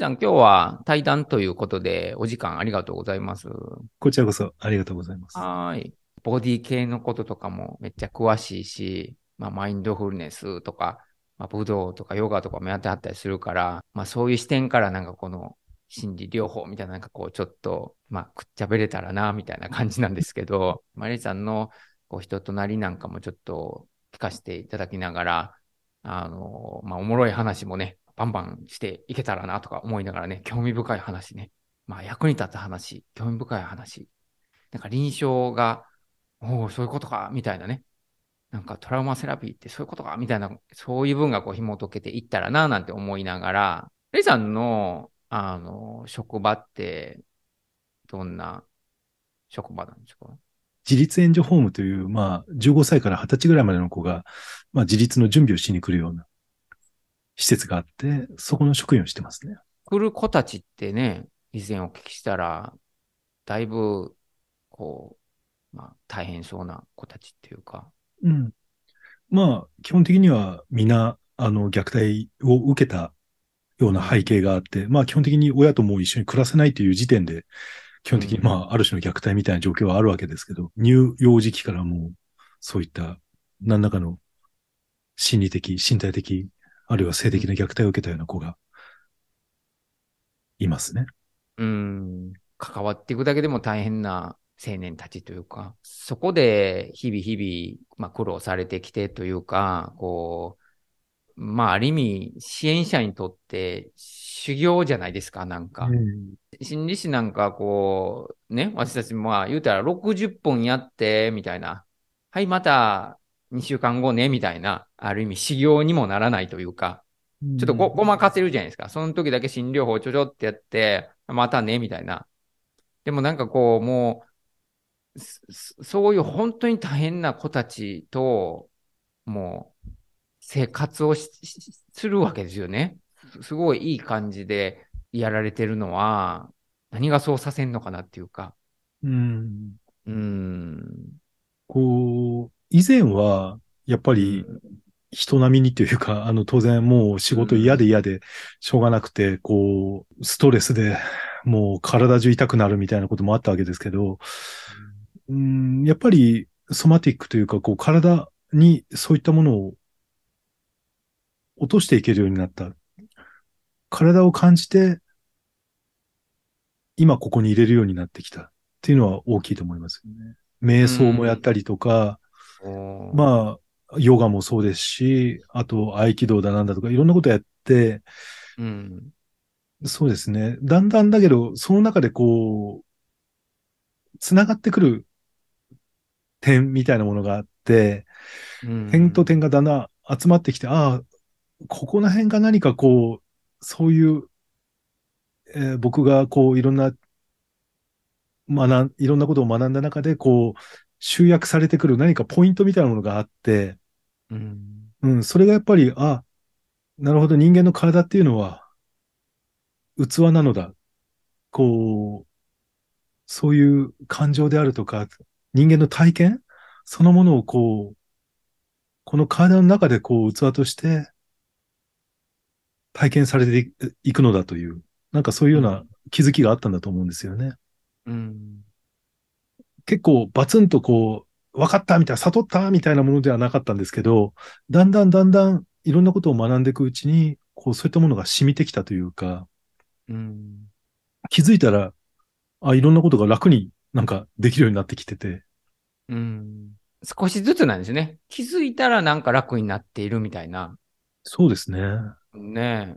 さん、今日は対談ということで、お時間ありがとうございます。こちらこそありがとうございます。はい。ボディ系のこととかもめっちゃ詳しいし、まあ、マインドフルネスとか、まあ、武道とかヨガとかもやってはったりするから、まあ、そういう視点からなんかこの心理療法みたいななんかこうちょっと、まあ、くっちゃべれたらな、みたいな感じなんですけど、マ リさんのこう人となりなんかもちょっと聞かせていただきながら、あの、まあ、おもろい話もね、バンバンしていけたらなとか思いながらね、興味深い話ね。まあ役に立った話、興味深い話。なんか臨床が、おお、そういうことか、みたいなね。なんかトラウマセラピーってそういうことか、みたいな、そういう文がこう紐解けていったらな、なんて思いながら、レイさんの、あの、職場って、どんな職場なんですか自立援助ホームという、まあ、15歳から20歳ぐらいまでの子が、まあ、自立の準備をしに来るような施設があって、そこの職員をしてますね。来る子たちってね、以前お聞きしたら、だいぶ、こう、まあ、大変そうな子たちっていうか。うん。まあ、基本的には皆、あの、虐待を受けたような背景があって、まあ、基本的に親とも一緒に暮らせないという時点で、基本的に、まあ、ある種の虐待みたいな状況はあるわけですけど、うん、乳幼児期からもそういった、何らかの心理的、身体的あるいは性的な虐待を受けたような子がいますね。うん。関わっていくだけでも大変な青年たちというか、そこで日々日々、まあ、苦労されてきてというか、こう、まあ、ある意味、支援者にとって修行じゃないですか、なんか。うん、心理師なんか、こう、ね、私たち、まあ、言うたら60本やって、みたいな。はい、また、2週間後ね、みたいな、ある意味修行にもならないというか、ちょっとご、ごまかせるじゃないですか。その時だけ診療法ちょちょってやって、またね、みたいな。でもなんかこう、もう、そういう本当に大変な子たちと、もう、生活をするわけですよね。すごいいい感じでやられてるのは、何がそうさせんのかなっていうか。うん。うん。こう、以前は、やっぱり、人並みにというか、あの、当然もう仕事嫌で嫌で、しょうがなくて、こう、ストレスで、もう体中痛くなるみたいなこともあったわけですけど、うん、やっぱり、ソマティックというか、こう、体にそういったものを落としていけるようになった。体を感じて、今ここに入れるようになってきたっていうのは大きいと思います瞑想もやったりとか、まあ、ヨガもそうですし、あと合気道だなんだとかいろんなことやって、うん、そうですね。だんだんだけど、その中でこう、繋がってくる点みたいなものがあって、うん、点と点がだんだん集まってきて、ああ、ここら辺が何かこう、そういう、えー、僕がこういろんな、学ん、いろんなことを学んだ中で、こう、集約されてくる何かポイントみたいなものがあって、うん、うん、それがやっぱり、あ、なるほど、人間の体っていうのは、器なのだ。こう、そういう感情であるとか、人間の体験そのものをこう、この体の中でこう器として体験されていくのだという、なんかそういうような気づきがあったんだと思うんですよね。うん。結構バツンとこう、分かったみたいな、悟ったみたいなものではなかったんですけど、だんだんだんだんいろんなことを学んでいくうちに、こう、そういったものが染みてきたというか、うん、気づいたら、あ、いろんなことが楽になんかできるようになってきてて。うん。少しずつなんですね。気づいたらなんか楽になっているみたいな。そうですね。ね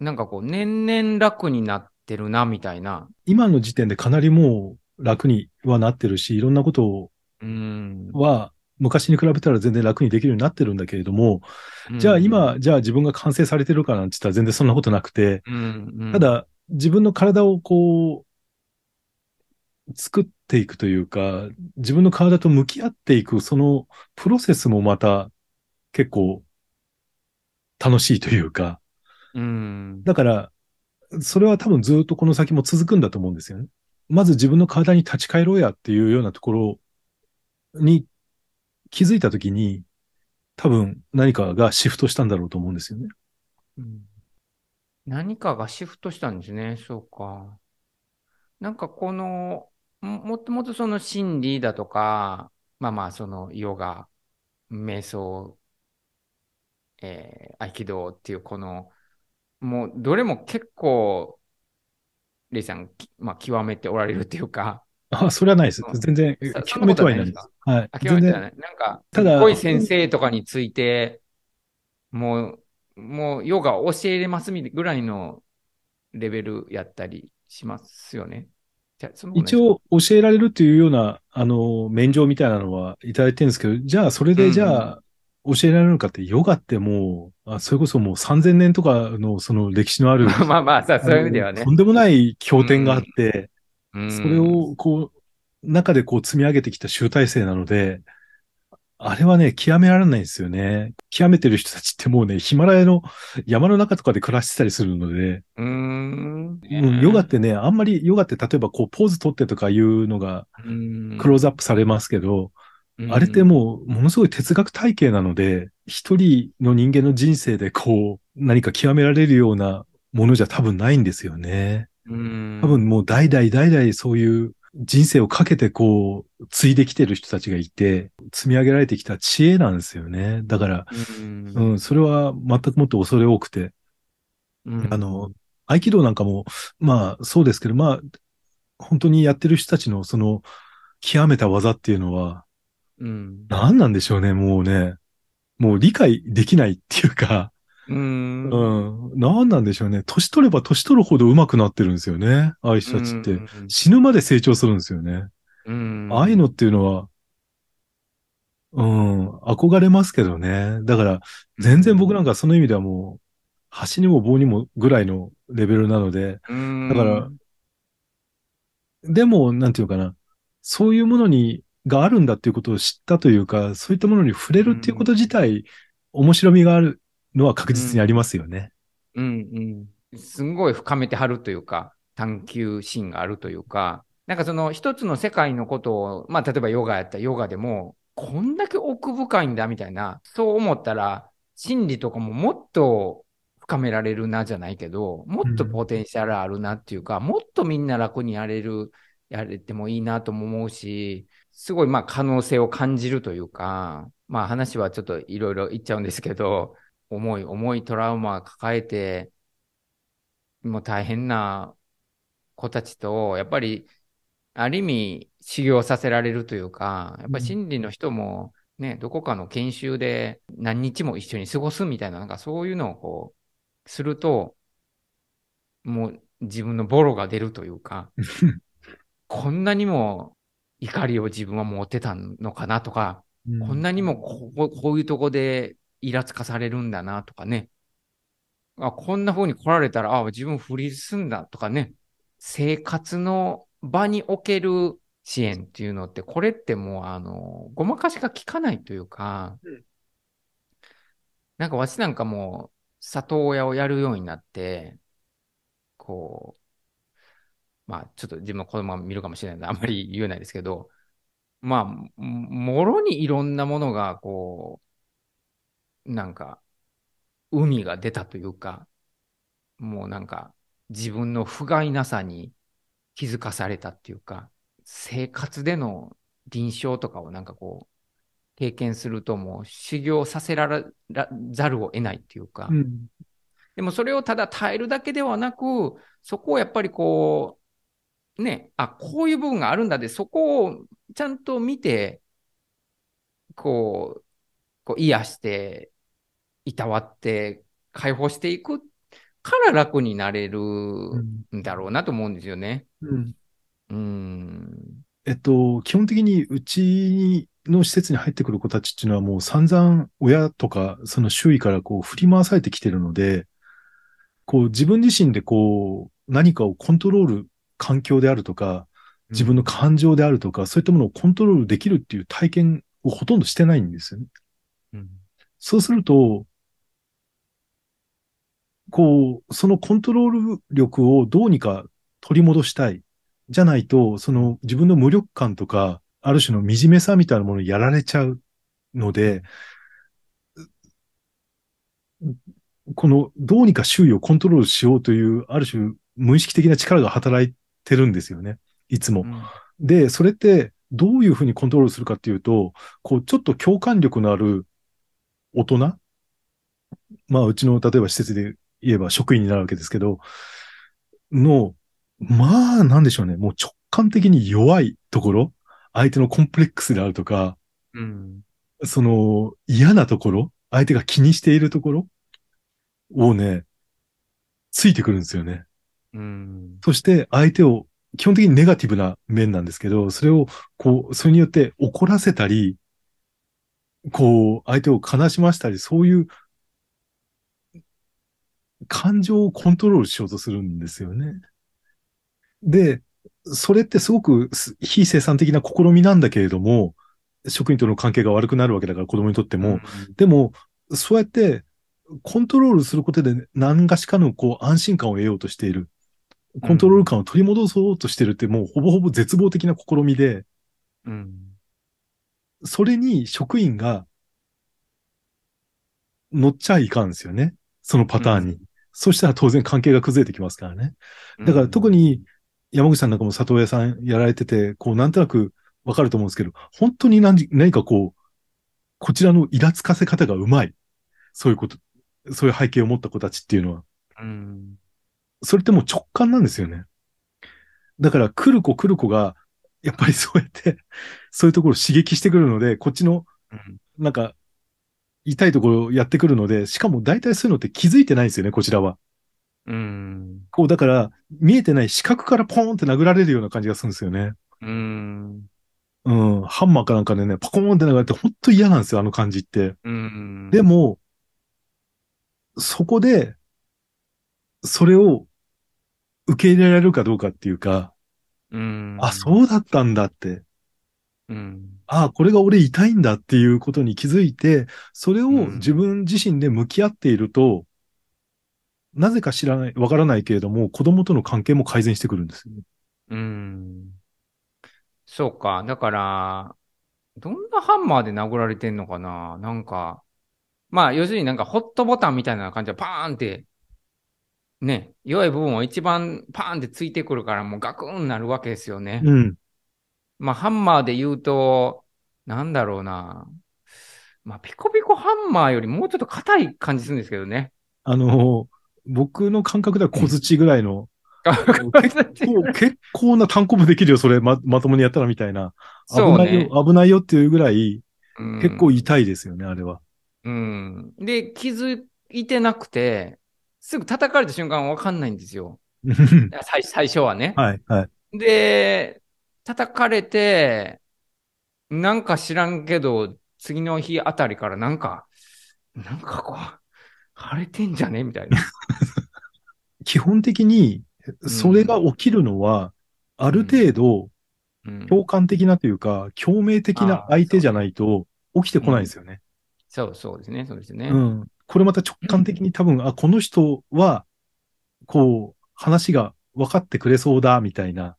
え。なんかこう、年々楽になってるな、みたいな。今の時点でかなりもう楽にはなってるし、いろんなことは、昔に比べたら全然楽にできるようになってるんだけれども、じゃあ今、じゃあ自分が完成されてるかなんて言ったら全然そんなことなくて、ただ自分の体をこう、作っていくというか、自分の体と向き合っていく、そのプロセスもまた結構楽しいというか、だから、それは多分ずっとこの先も続くんだと思うんですよね。まず自分の体に立ち返ろうやっていうようなところに気づいたときに、多分何かがシフトしたんだろうと思うんですよね。何かがシフトしたんですね。そうか。なんかこの、もともとその心理だとか、まあまあそのヨガ、瞑想、えー、合気道っていうこの、もうどれも結構レイさん、まあ、極めておられるっていうか。あ、それはないです。全然、極めてはいないです。はい。極めてはない。なんか、ただ、い先生とかについて、もう、もう、ヨガ教えれますぐらいのレベルやったりしますよね。一応教えられるっていうような、あの、免状みたいなのはいただいてるんですけど、じゃあそれでじゃあ、教えられるのかって、ヨガってもう、あそれこそもう3000年とかのその歴史のある。まあまあさ、そういう意味ではね。とんでもない経典があって、うん、それをこう、中でこう積み上げてきた集大成なので、あれはね、極められないんですよね。極めてる人たちってもうね、ヒマラヤの山の中とかで暮らしてたりするので。うん。ヨガってね、あんまりヨガって例えばこうポーズ取ってとかいうのがクローズアップされますけど、あれってもう、ものすごい哲学体系なので、一人の人間の人生でこう、何か極められるようなものじゃ多分ないんですよね。多分もう代々代々そういう人生をかけてこう、継いできてる人たちがいて、積み上げられてきた知恵なんですよね。だから、うん、うん、それは全くもっと恐れ多くて、うん、あの、合気道なんかも、まあそうですけど、まあ、本当にやってる人たちのその、極めた技っていうのは、うん。何なんでしょうね、もうね。もう理解できないっていうか。うん。うん。何なんでしょうね。年取れば年取るほど上手くなってるんですよね。ああいう人たちって。死ぬまで成長するんですよね。うん。ああいうのっていうのは、うん、憧れますけどね。だから、全然僕なんかその意味ではもう、端にも棒にもぐらいのレベルなので、だから、でも、なんていうかな、そういうものにがあるんだっていうことを知ったというか、そういったものに触れるっていうこと自体、うん、面白みがあるのは確実にありますよね。うん、うん、うん。すんごい深めてはるというか、探求心があるというか、なんかその一つの世界のことを、まあ例えばヨガやったらヨガでも、こんだけ奥深いんだみたいな、そう思ったら、心理とかももっと深められるなじゃないけど、もっとポテンシャルあるなっていうか、うん、もっとみんな楽にやれる、やれてもいいなとも思うし、すごいまあ可能性を感じるというか、まあ話はちょっといろいろ言っちゃうんですけど、重い重いトラウマ抱えて、もう大変な子たちと、やっぱりある意味修行させられるというか、やっぱ心理の人もね、うん、どこかの研修で何日も一緒に過ごすみたいな、なんかそういうのをこう、すると、もう自分のボロが出るというか、こんなにも怒りを自分は持ってたのかなとか、うん、こんなにもここういうとこでイラつかされるんだなとかね。あこんな風に来られたら、あ自分フリーズすんだとかね。生活の場における支援っていうのって、これってもう、あの、ごまかしが効かないというか、うん、なんか私なんかもう、里親をやるようになって、こう、まあ、ちょっと自分はのまま見るかもしれないので、あんまり言えないですけど、まあ、もろにいろんなものが、こう、なんか、海が出たというか、もうなんか、自分の不甲斐なさに気づかされたっていうか、生活での臨床とかをなんかこう、経験するともう修行させららざるを得ないっていうか、うん、でもそれをただ耐えるだけではなく、そこをやっぱりこう、ね、あ、こういう部分があるんだって、そこをちゃんと見て、こう、こう癒して、いたわって、解放していくから楽になれるんだろうなと思うんですよね。うん。うん、えっと、基本的にうちの施設に入ってくる子たちっていうのはもう散々親とか、その周囲からこう振り回されてきてるので、こう自分自身でこう何かをコントロール環境であるとか、自分の感情であるとか、そういったものをコントロールできるっていう体験をほとんどしてないんですよね。うん、そうすると、こう、そのコントロール力をどうにか取り戻したい。じゃないと、その自分の無力感とか、ある種の惨めさみたいなものをやられちゃうので、このどうにか周囲をコントロールしようという、ある種無意識的な力が働いてるんですよね。いつも。で、それってどういうふうにコントロールするかっていうと、こう、ちょっと共感力のある大人まあ、うちの、例えば施設で言えば職員になるわけですけど、の、まあ、なんでしょうね。もう直感的に弱いところ、相手のコンプレックスであるとか、うん、その嫌なところ、相手が気にしているところをね、ついてくるんですよね。うん、そして相手を、基本的にネガティブな面なんですけど、それを、こう、それによって怒らせたり、こう、相手を悲しましたり、そういう感情をコントロールしようとするんですよね。で、それってすごく非生産的な試みなんだけれども、職員との関係が悪くなるわけだから子供にとっても。うん、でも、そうやってコントロールすることで何がしかのこう安心感を得ようとしている。コントロール感を取り戻そうとしてるって、もうほぼほぼ絶望的な試みで、うん、それに職員が乗っちゃいかんですよね。そのパターンに。うん、そしたら当然関係が崩れてきますからね。だから特に山口さんなんかも里親さんやられてて、こうなんとなくわかると思うんですけど、本当に何何かこう、こちらのイラつかせ方がうまい。そういうこと、そういう背景を持った子たちっていうのは。うんそれってもう直感なんですよね。だから来る子来る子が、やっぱり そうやってそういうところを刺激してくるので、こっちの、なんか、痛いところをやってくるので、しかも大体そういうのって気づいてないんですよね、こちらは。うん。こう、だから、見えてない視覚からポーンって殴られるような感じがするんですよね。うん。うん、ハンマーかなんかでね、パコーンって殴られて、ほんと嫌なんですよ、あの感じって。うん。でも、そこで、それを受け入れられるかどうかっていうか、うん、あ、そうだったんだって、うん、あ、これが俺痛いんだっていうことに気づいて、それを自分自身で向き合っていると、うん、なぜか知らない、わからないけれども、子供との関係も改善してくるんですよね。うん。そうか。だから、どんなハンマーで殴られてんのかななんか、まあ、要するになんかホットボタンみたいな感じでパーンってね、弱い部分を一番パーンってついてくるから、もうガクンなるわけですよね。うん。まあ、ハンマーで言うと、なんだろうな。まあ、ピコピコハンマーよりもうちょっと硬い感じするんですけどね。あの僕の感覚では小槌ぐらいの。結構、結構な単行部できるよ、それま、まともにやったらみたいな。危ないよ、ね、危ないよっていうぐらい、結構痛いですよね、あれは。うん。で、気づいてなくて、すぐ叩かれた瞬間わかんないんですよ。最最初はね。はい、はい。で、叩かれて、なんか知らんけど、次の日あたりからなんか、なんかこう、腫れてんじゃねみたいな。基本的に、それが起きるのは、ある程度、共感的なというか、共鳴的な相手じゃないと起きてこないですよね。そうそうですね、そうですね。うん。これまた直感的に多分、あ、この人は、こう、話が分かってくれそうだ、みたいな、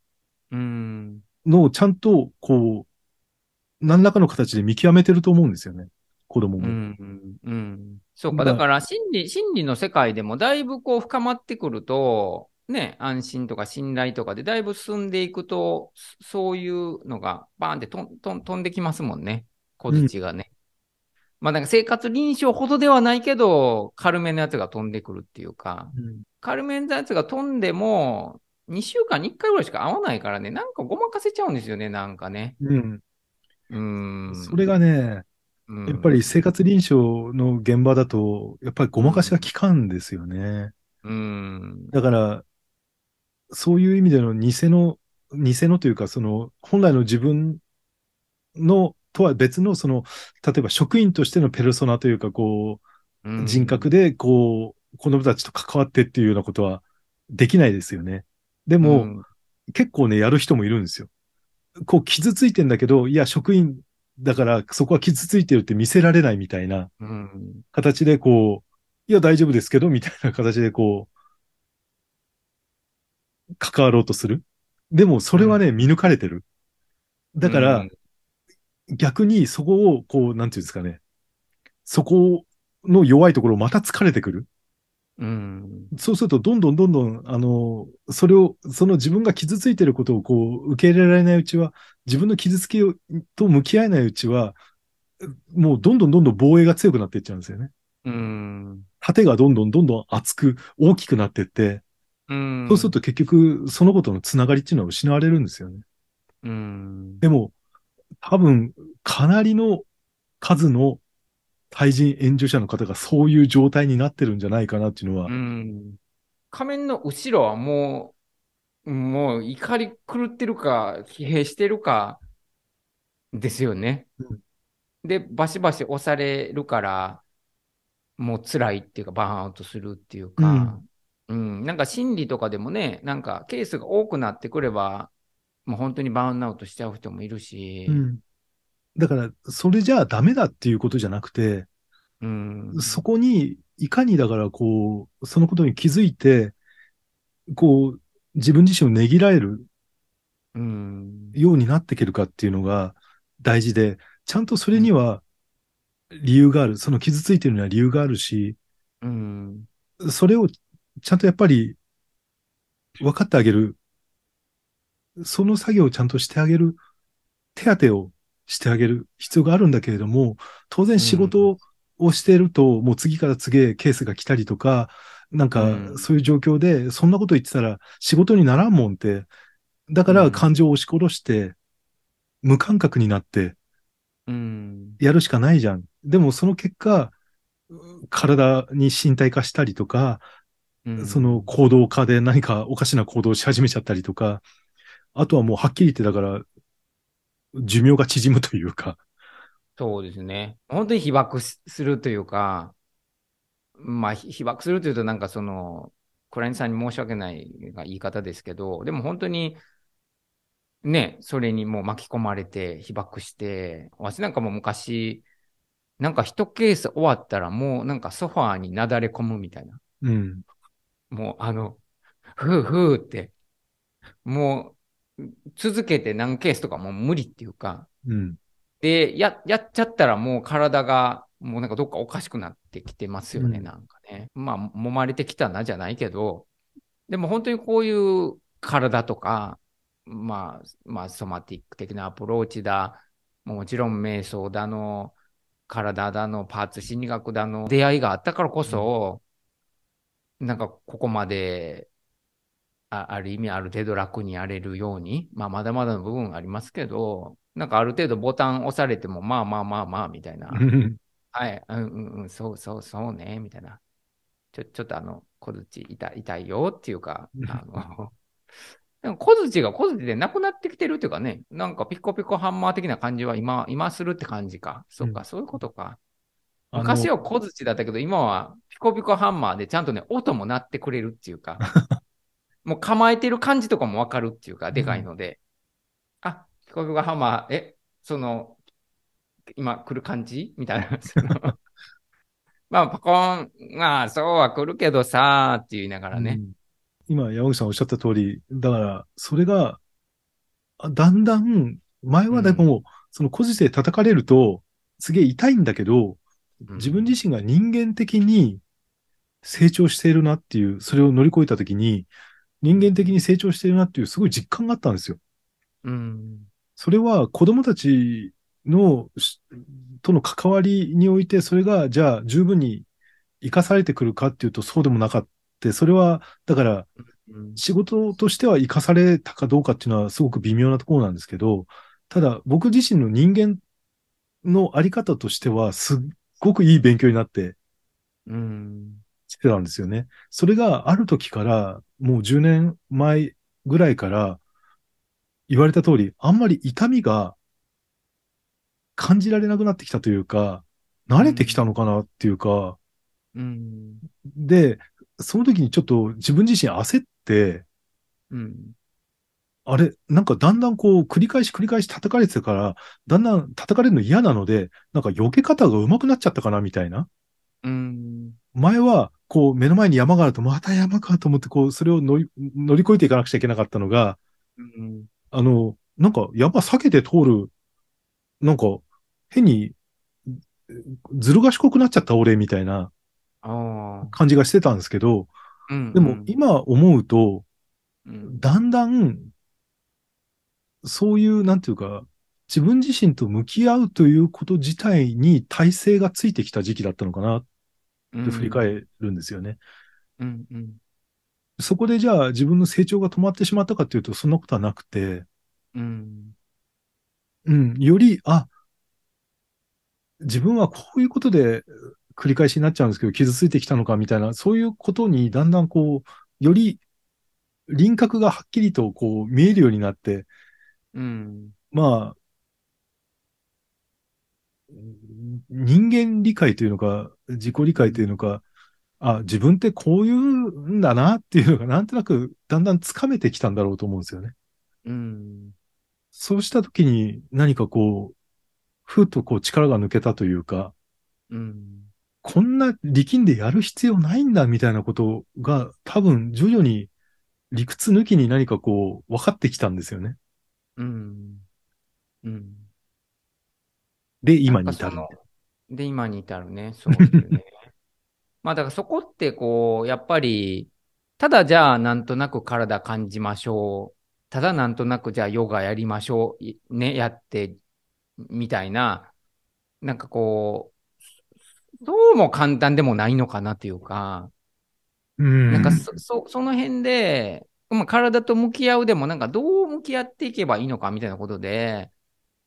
のをちゃんと、こう、何らかの形で見極めてると思うんですよね。子供も。うん、うん。そうか、だから心理、心理の世界でもだいぶこう深まってくると、ね、安心とか信頼とかでだいぶ進んでいくと、そういうのがバーンってとんとん飛んできますもんね。小槌がね。まあなんか生活臨床ほどではないけど、軽めのやつが飛んでくるっていうか、軽めのやつが飛んでも、2週間に1回ぐらいしか会わないからね、なんかごまかせちゃうんですよね、なんかね。うん。うんそれがね、やっぱり生活臨床の現場だと、やっぱりごまかしが効かんですよね。うん。だから、そういう意味での偽の、偽のというか、その、本来の自分のとは別の、その、例えば職員としてのペルソナというか、こう、人格で、こう、このたちと関わってっていうようなことはできないですよね。でも、うん、結構ね、やる人もいるんですよ。こう、傷ついてんだけど、いや、職員だから、そこは傷ついてるって見せられないみたいな形で、こう、いや、大丈夫ですけど、みたいな形で、こう、関わろうとする。でも、それはね、うん、見抜かれてる。だから、うん、逆にそこを、こう、なんていうんですかね。そこの弱いところをまた疲れてくる。うん、そうすると、どんどんどんどん、あの、それを、その自分が傷ついてることをこう、受け入れられないうちは、自分の傷つきと向き合えないうちは、もうどんどんどんどん防衛が強くなっていっちゃうんですよね。うん。盾がどんどんどんどん厚く、大きくなっていって、うん。そうすると結局、そのことのつながりっていうのは失われるんですよね。うん。でも、多分、かなりの数の対人援助者の方がそういう状態になってるんじゃないかなっていうのは。仮面の後ろはもう、もう怒り狂ってるか、疲弊してるか、ですよね。うん、で、バシバシ押されるから、もう辛いっていうか、バーンアウトするっていうか、うん、うん、なんか心理とかでもね、なんかケースが多くなってくれば、もう本当にバーンアウトしちゃう人もいるし。うん、だから、それじゃあダメだっていうことじゃなくて、うん、そこに、いかにだからこう、そのことに気づいて、こう、自分自身をねぎらえるようになっていけるかっていうのが大事で、ちゃんとそれには理由がある。その傷ついてるには理由があるし、うん、それをちゃんとやっぱり分かってあげるその作業をちゃんとしてあげる、手当てをしてあげる必要があるんだけれども、当然仕事をしていると、もう次から次へケースが来たりとか、なんかそういう状況で、そんなこと言ってたら仕事にならんもんって、だから感情を押し殺して、無感覚になって、やるしかないじゃん。でもその結果、体に身体化したりとか、その行動化で何かおかしな行動をし始めちゃったりとか、あとはもうはっきり言って、だから、寿命が縮むというか。そうですね。本当に被爆するというか、まあ、被爆するというと、なんかその、クラインさんに申し訳ないが言い方ですけど、でも本当に、ね、それにもう巻き込まれて、被爆して、私なんかも昔、なんか一ケース終わったらもうなんかソファーになだれ込むみたいな。うん。もうあの、ふうふうって、もう続けて何ケースとかもう無理っていうか、うん、で、や、やっちゃったらもう体が、もうなんかどっかおかしくなってきてますよね、うん、なんかね。まあ、揉まれてきたなじゃないけど、でも本当にこういう体とか、まあ、まあ、ソマティック的なアプローチだ、もちろん瞑想だの、体だの、パーツ心理学だの、出会いがあったからこそ、うん、なんかここまであある意味ある程度楽にやれるように、まあ、まだまだの部分ありますけど、なんかある程度ボタン押されても、まあまあまあまあ、みたいな。はい、うんうんうん、そうそうそうね、みたいな。ちょ、ちょっとあの、小槌痛痛いよっていうか、あの、でも小槌が小槌でなくなってきてるっていうかね、なんかピコピコハンマー的な感じは今、今するって感じか。そっか、うん、そういうことか。昔は小槌だったけど、今はピコピコハンマーでちゃんとね、音も鳴ってくれるっていうか。もう構えてる感じとかもわかるっていうか、でかいので、うん、あ、ピコピコハマー、え、その、今来る感じみたいな。まあ、パコン、まあ、そうは来るけどさ、って言いながらね。うん、今、山口さんおっしゃった通り、だから、それが、だんだん、前はでも、うん、その個人で叩かれると、すげえ痛いんだけど、自分自身が人間的に成長しているなっていう、それを乗り越えたときに、人間的に成長してるなっていうすごい実感があったんですよ。うん。それは子供たちの、との関わりにおいて、それが、じゃあ十分に生かされてくるかっていうと、そうでもなかった。それは、だから、仕事としては生かされたかどうかっていうのはすごく微妙なところなんですけど、ただ僕自身の人間のあり方としては、すっごくいい勉強になって、うん、てたんですよね。それがある時から、もう10年前ぐらいから言われた通り、あんまり痛みが感じられなくなってきたというか、慣れてきたのかなっていうか、うん、で、その時にちょっと自分自身焦って、うん、あれ、なんかだんだんこう繰り返し繰り返し叩かれてたから、だんだん叩かれるの嫌なので、なんか避け方が上手くなっちゃったかなみたいな。うん、前はこう、目の前に山があると、また山かと思って、こう、それを乗り越えていかなくちゃいけなかったのが、うん、あの、なんか山避けて通る、なんか、変に、ずる賢くなっちゃった俺みたいな感じがしてたんですけど、うんうん、でも今思うと、だんだん、そういう、なんていうか、自分自身と向き合うということ自体に体制がついてきた時期だったのかなで振り返るんですよね。うん、うん、うん、そこでじゃあ自分の成長が止まってしまったかっていうと、そんなことはなくて、うん。うん、より、あ、自分はこういうことで繰り返しになっちゃうんですけど、傷ついてきたのかみたいな、そういうことにだんだんこう、より輪郭がはっきりとこう見えるようになって、うん、まあ、人間理解というのか、自己理解というのか、あ、自分ってこういうんだなっていうのが、なんとなくだんだんつかめてきたんだろうと思うんですよね。うん。そうしたときに何かこう、ふっとこう力が抜けたというか、うん。こんな力んでやる必要ないんだみたいなことが多分徐々に理屈抜きに何かこう分かってきたんですよね。うん。うん。で、今に至る。で、今に至るね。そうですね。まあだからそこってこう、やっぱり、ただじゃあなんとなく体感じましょう。ただなんとなくじゃあヨガやりましょう。ね、やって、みたいな、なんかこう、どうも簡単でもないのかなというか、うん。なんかそ、その辺で、まあ、体と向き合うでもなんかどう向き合っていけばいいのかみたいなことで、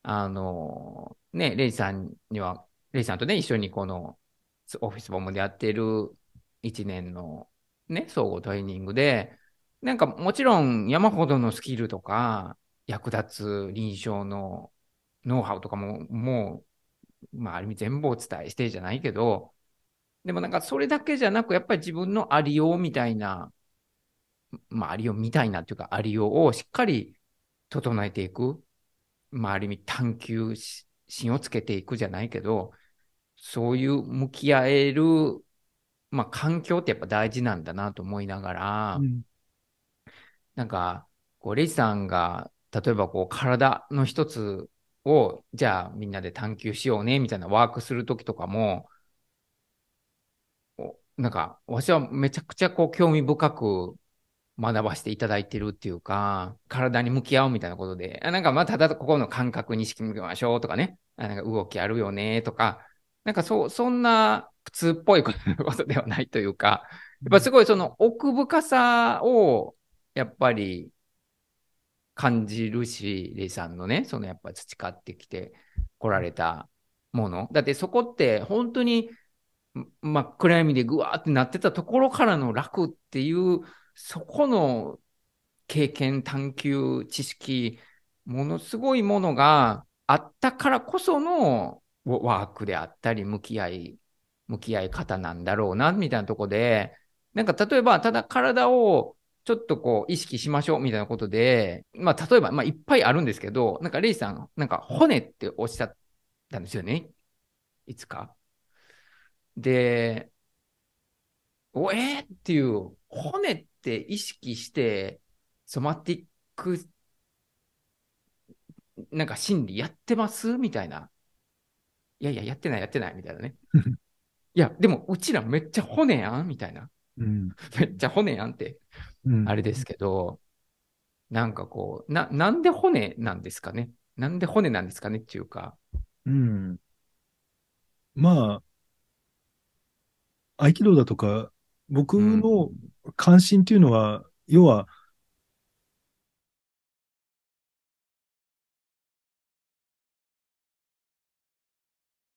あの、ね、レイさんには、レイさんとね、一緒にこのオフィスボムでやってる1年のね、総合トレーニングで、なんかもちろん山ほどのスキルとか、役立つ臨床のノウハウとかも、もう、まあ、ある意味全部お伝えしてじゃないけど、でもなんかそれだけじゃなく、やっぱり自分のありようみたいな、まあ、ありようみたいなっていうか、ありようをしっかり整えていく。まあ、ある意味探求心をつけていくじゃないけど、そういう向き合える、まあ、環境ってやっぱ大事なんだなと思いながら、うん、なんか、こう、レイさんが、例えばこう、体の一つを、じゃあみんなで探求しようね、みたいなワークするときとかも、なんか、わしはめちゃくちゃこう、興味深く学ばせていただいてるっていうか、体に向き合うみたいなことで、なんかまあただここの感覚に意識向けましょうとかね、なんか動きあるよねとか、なんかそ、そんな普通っぽいことではないというか、やっぱすごいその奥深さをやっぱり感じるし、レイさんのね、そのやっぱ培ってきてこられたもの。だってそこって本当に真っ暗闇でぐわーってなってたところからの楽っていうそこの経験、探求、知識、ものすごいものがあったからこそのワークであったり、向き合い、向き合い方なんだろうな、みたいなとこで、なんか例えば、ただ体をちょっとこう意識しましょうみたいなことで、まあ例えば、まあいっぱいあるんですけど、なんかレイさん、なんか骨っておっしゃったんですよね。いつか。で、おえー、っていう、骨っって意識して、ソマティック、なんか心理やってますみたいな。いやいや、やってない、やってない、みたいなね。いや、でも、うちらめっちゃ骨やんみたいな。うん、めっちゃ骨やんって、あれですけど、なんかこう、な、なんで骨なんですかねなんで骨なんですかねっていうか。うん。まあ、合気道だとか、僕の関心っていうのは、要は、